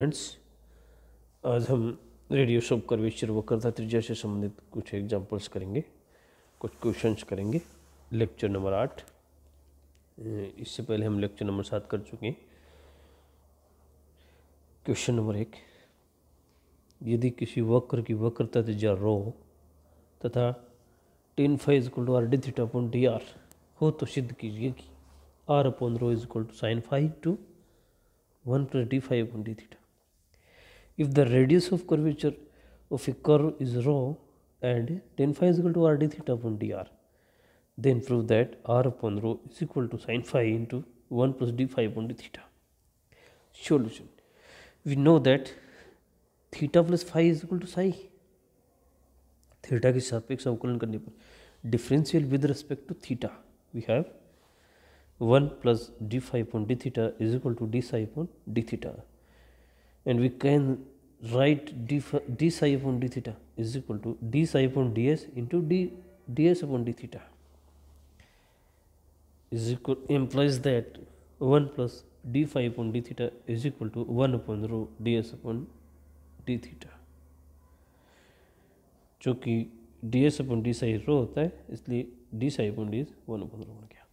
Friends आज हम radio shop curvature वक्रता त्रिज्या से संबंधित कुछ एग्जांपल्स करेंगे कुछ क्वेश्चंस करेंगे लेक्चर नंबर आठ इससे पहले हम लेक्चर नंबर सात कर चुके हैं क्वेश्चन नंबर एक यदि किसी वक्र की वक्रता त्रिज्या रो तथा tan five is equal to r d theta upon d r हो तो सिद्ध कीजिए कि r upon rho is equal to sine five to one plus d five upon d theta If the radius of curvature of a curve is rho and tan phi is equal to r d theta upon dr, then prove that r upon rho is equal to sine phi into 1 plus d phi upon d theta. Solution. We know that theta plus phi is equal to psi. Theta के सापेक्ष अवकलन करने पर differential with respect to theta, we have one plus d phi upon d theta is equal to d psi upon d theta and we can write d, d psi upon d theta is equal to d psi upon ds into d ds upon d theta is equal implies that 1 plus d phi upon d theta is equal to 1 upon rho ds upon d theta जो ds upon d अपन rho, Sai रो होता है इसलिए d upon upon d one upon theta बन गया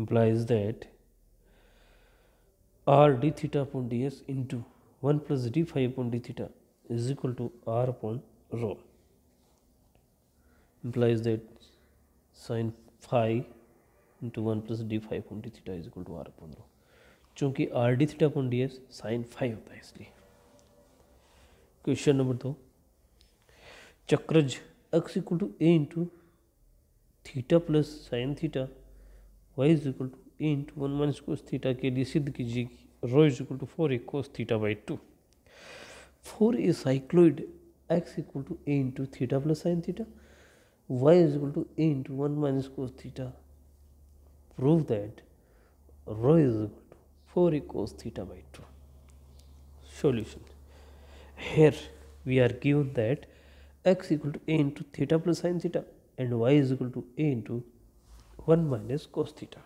implies that r d theta upon one plus d five upon d theta is equal to r upon rho implies that sine five into one plus d five upon d theta is equal to r upon rho चूंकि r d theta upon d s sine five होता है इसलिए question number दो चक्रज x equal to a into theta plus sine theta y is equal to a into one minus cos theta के लिए सिद्ध कीजिए कि rho is equal to 4 cos theta by 2 4 is cycloid x equal to a into theta plus sine theta y is equal to a into 1 minus cos theta prove that rho is equal to 4 cos theta by 2 solution here we are given that x equal to a into theta plus sine theta and y is equal to a into 1 minus cos theta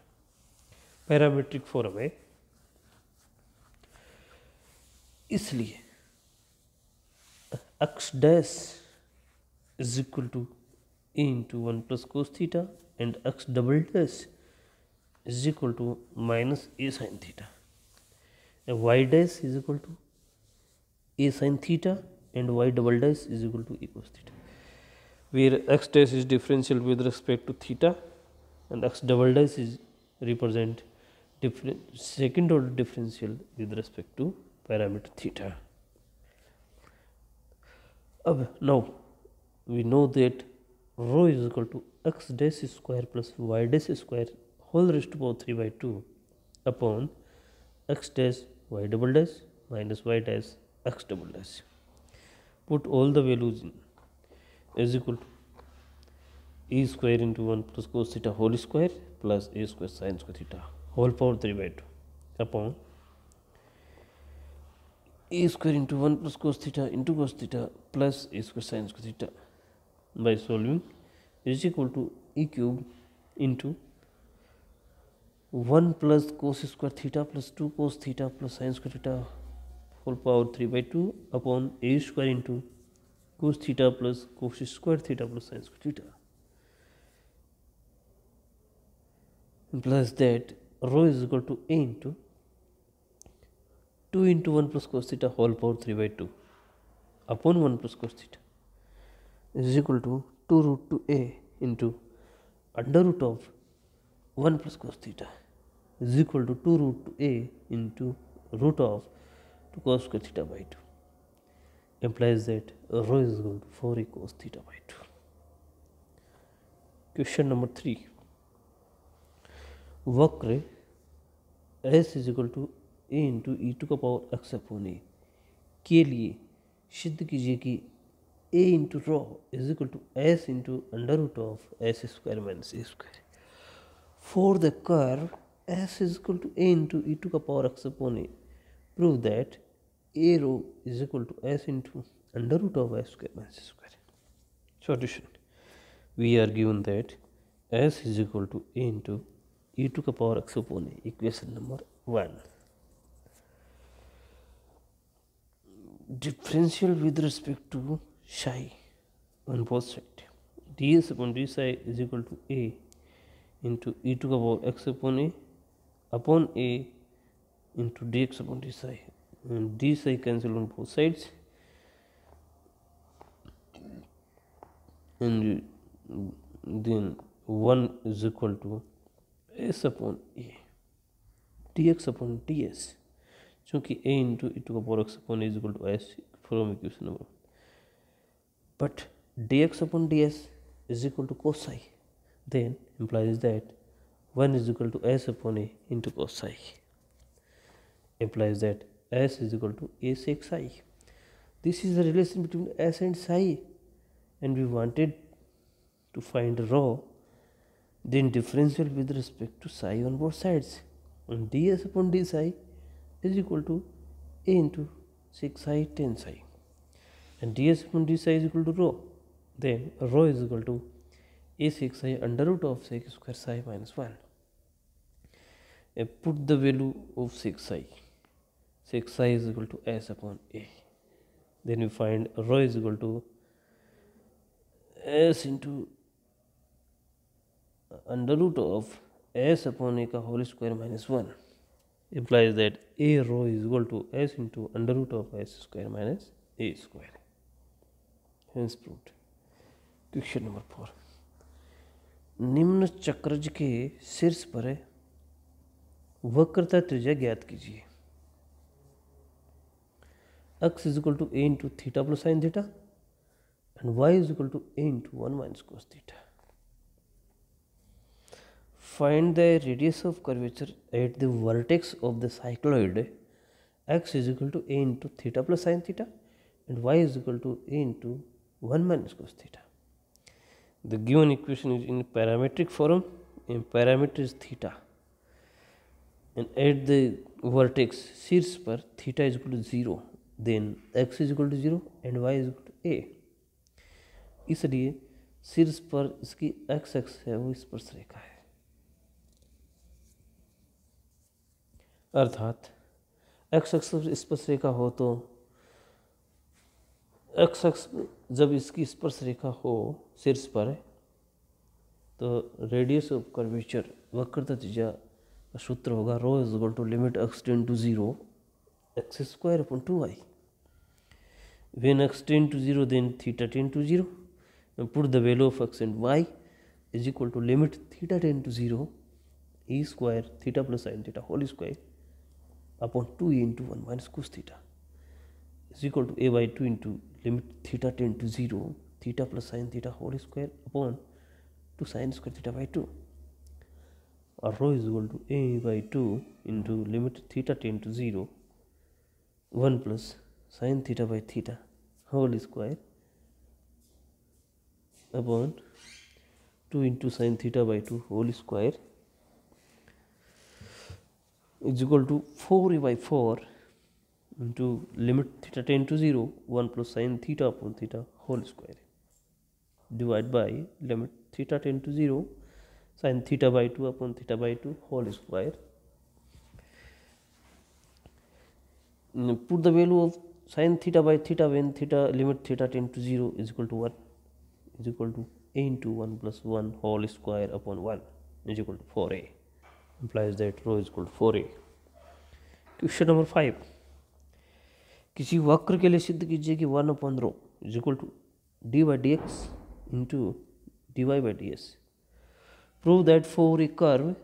parametric form a इसलिए x dash is equal to to into 1 plus cos theta, and x double dash is equal to minus minus a theta. Y dash is equal to to a sine theta, and y double dash is equal to e cos theta where x dash is differential with respect to theta and x double dash is represent second order differential with respect to parameter theta. Now we know that rho is equal to x dash square plus y dash square whole raised to power 3 by 2 upon x dash y double dash minus y dash x double dash. Put all the values in is equal to e square into 1 plus cos theta whole square plus a square sin square theta whole power 3 by 2 upon a square into 1 plus cos theta into cos theta plus a square sin square theta by solving is equal to e cube into 1 plus cos square theta plus 2 cos theta plus sin square theta whole power 3 by 2 upon a square into cos theta plus cos square theta plus sin square theta plus that rho is equal to a into 2 into 1 plus cos theta whole power 3 by 2 upon 1 plus cos theta is equal to 2 root 2 a into under root of 1 plus cos theta is equal to 2 root 2 a into root of 2 cos square theta by 2 implies that rho is equal to 4 a cos theta by 2. Question number 3 वक्र S is equal to a into e to का power x f होने के लिए सिद्ध कीजिए कि a into rho is equal to s into under root of s square minus a square for the curve s is equal to a into e to का power x f होने prove that a rho is equal to s into under root of s square minus a square solution we are given that s is equal to a into e to का power x f होने equation number one differential with respect to psi on both sides ds upon d psi is equal to a into e to the power x upon a upon a into dx upon d psi and d psi cancel on both sides and then 1 is equal to s upon a dx upon ds चूँकि a into e to का power x upon is equal to s from equation number but d x upon d s is equal to cos I then implies that one is equal to s upon a into cos I implies that s is equal to a sec x I this is the relation between s and psi and we wanted to find rho then differential with respect to psi on both sides d s upon d psi is equal to a into 6 i 10 psi and ds upon d psi is equal to rho then rho is equal to a 6 i under root of 6 square psi minus 1 I put the value of 6 i 6 i is equal to s upon a then we find rho is equal to s into under root of s upon a whole square minus one. implies that a rho is equal to s into under root of s square minus a square. Hence proved. Question number four. निम्न चक्रज के शीर्ष पर वक्रता त्रिज्या ज्ञात कीजिए x is equal to a into theta plus sin theta and y is equal to a into 1 minus cos theta. Find the radius of curvature at the vertex of the cycloid. x is equal to a into theta plus sine theta and y is equal to a into 1 minus cos theta. The given equation is in parametric form and parameter is theta. And at the vertex शीर्ष पर theta is equal to 0 then x is equal to 0 and y is equal to a. इसलिए शीर्ष पर इसकी x x है वो स्पर्श रेखा है अर्थात एक्स एक्स स्पर्श रेखा हो तो एक्स एक्स जब इसकी स्पर्श रेखा हो शीर्ष पर तो रेडियस ऑफ कर्वेचर वक्रता त्रिज्या का सूत्र होगा rho is equal to limit x tends to zero x square upon two I when x tends to zero then theta tends to zero put the value of x and y is equal to limit theta tends to zero e square theta plus sine theta whole square upon 2 into 1 minus cos theta is equal to a by 2 into limit theta tend to 0 theta plus sine theta whole square upon 2 sine square theta by 2 or rho is equal to a by 2 into limit theta tend to 0 1 plus sine theta by theta whole square upon 2 into sine theta by 2 whole square is equal to 4 e by 4 into limit theta tend to 0 1 plus sine theta upon theta whole square divided by limit theta tend to 0 sine theta by 2 upon theta by 2 whole square put the value of sine theta by theta when theta limit theta tend to 0 is equal to 1 is equal to a into 1 plus 1 whole square upon 1 is equal to 4a implies that rho is equal to 4a question number five किसी वक्र के लिए सिद्ध कीजिए कि one upon rho is equal to d by d x into d y by d s prove that for a curve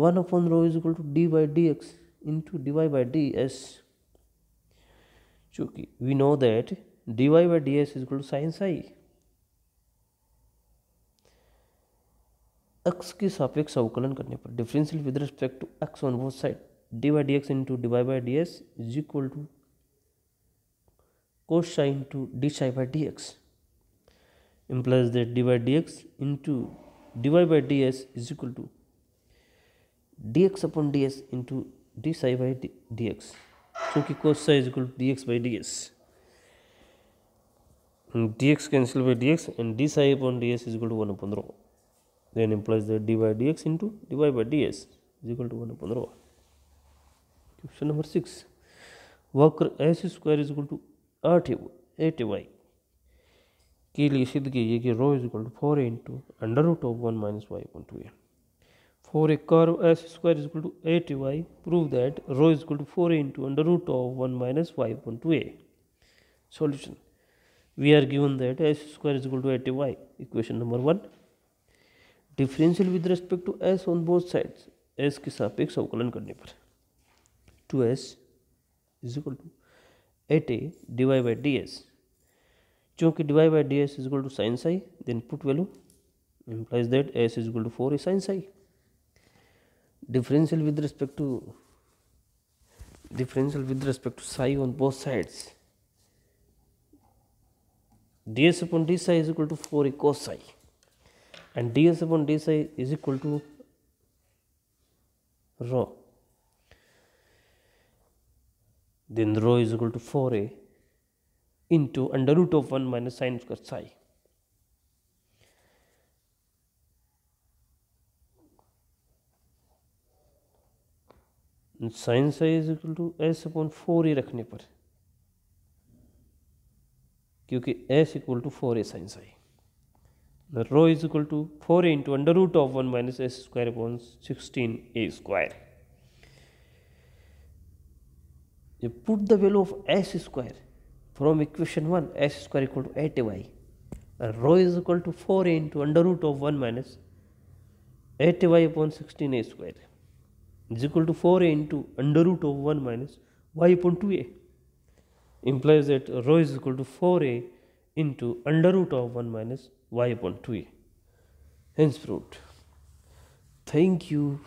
one upon rho is equal to d by d x into d y by d s चूँकि we know that d y by d s is equal to sine I x की सापेक्ष अवकलन करने पर differential with respect to x on both side d by d x into d by by d s is equal to cos psi into d psi by d x implies that d by d x into d y by d s is equal to d x upon d s into d psi by d x क्योंकि cos psi is equal to d x by d s d x cancel by d x and d psi upon d s is equal to one पंद्रह then implies that dy dx into dy by ds is equal to 1 upon rho. Question number 6. Worker S square is equal to RT, ATY. Keely Siddhi, Yegi rho is equal to 4A into under root of 1 minus y upon 2A. For a curve S square is equal to y, prove that rho is equal to 4A into under root of 1 minus y upon 2A. Solution. We are given that S square is equal to y. Equation number 1. Differential with respect to s on both sides s के सापेक्ष अवकलन करने पर two s is equal to eight a d y by d s चूँकि d y by d s is equal to sine psi then put value implies that s is equal to four a sine psi differential with respect to with with to psi on both sides d s upon d psi is equal to four a cos psi and ds upon dsi is equal to rho then rho is equal to 4a into under root of 1 minus sin square psi sine psi is equal to s upon four a रखने पर क्योंकि s equal to four a sine psi The rho is equal to 4a into under root of 1 minus s square upon 16a square. You put the value of s square from equation 1 s square equal to 8y and rho is equal to 4a into under root of 1 minus 8y upon 16a square is equal to 4a into under root of 1 minus y upon 2a implies that rho is equal to 4a into under root of 1 minus y upon 2a. Hence proved. Thank you.